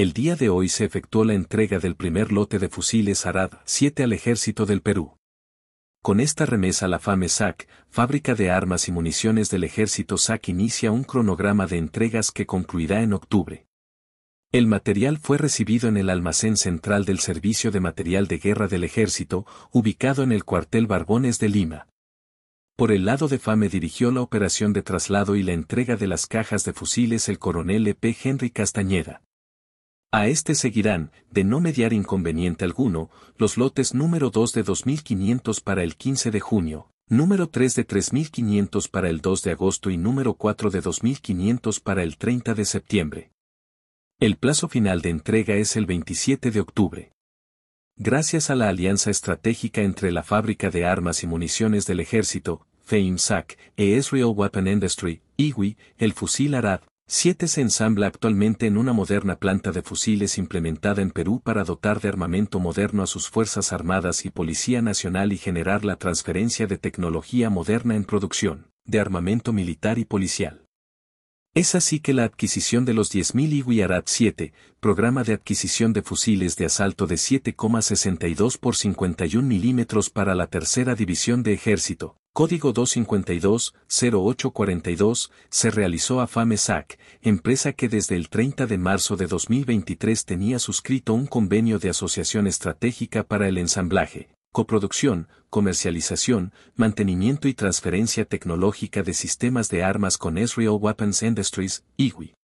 El día de hoy se efectuó la entrega del primer lote de fusiles Arad 7 al ejército del Perú. Con esta remesa la FAME SAC, fábrica de armas y municiones del ejército SAC inicia un cronograma de entregas que concluirá en octubre. El material fue recibido en el almacén central del Servicio de Material de Guerra del Ejército, ubicado en el cuartel Barbones de Lima. Por el lado de FAME dirigió la operación de traslado y la entrega de las cajas de fusiles el coronel E.P. Henry Castañeda. A este seguirán, de no mediar inconveniente alguno, los lotes número 2 de 2.500 para el 15 de junio, número 3 de 3.500 para el 2 de agosto y número 4 de 2.500 para el 30 de septiembre. El plazo final de entrega es el 27 de octubre. Gracias a la alianza estratégica entre la Fábrica de Armas y Municiones del Ejército, FEIMSAC, e Israel Weapon Industry, IWI, el fusil Arad, 7 se ensambla actualmente en una moderna planta de fusiles implementada en Perú para dotar de armamento moderno a sus Fuerzas Armadas y Policía Nacional y generar la transferencia de tecnología moderna en producción, de armamento militar y policial. Es así que la adquisición de los 10.000 Iguiarat 7, programa de adquisición de fusiles de asalto de 7,62 por 51 milímetros para la tercera división de ejército, Código 252-0842, se realizó a FAMESAC, empresa que desde el 30 de marzo de 2023 tenía suscrito un convenio de asociación estratégica para el ensamblaje, coproducción, comercialización, mantenimiento y transferencia tecnológica de sistemas de armas con Israel Weapons Industries, IWI.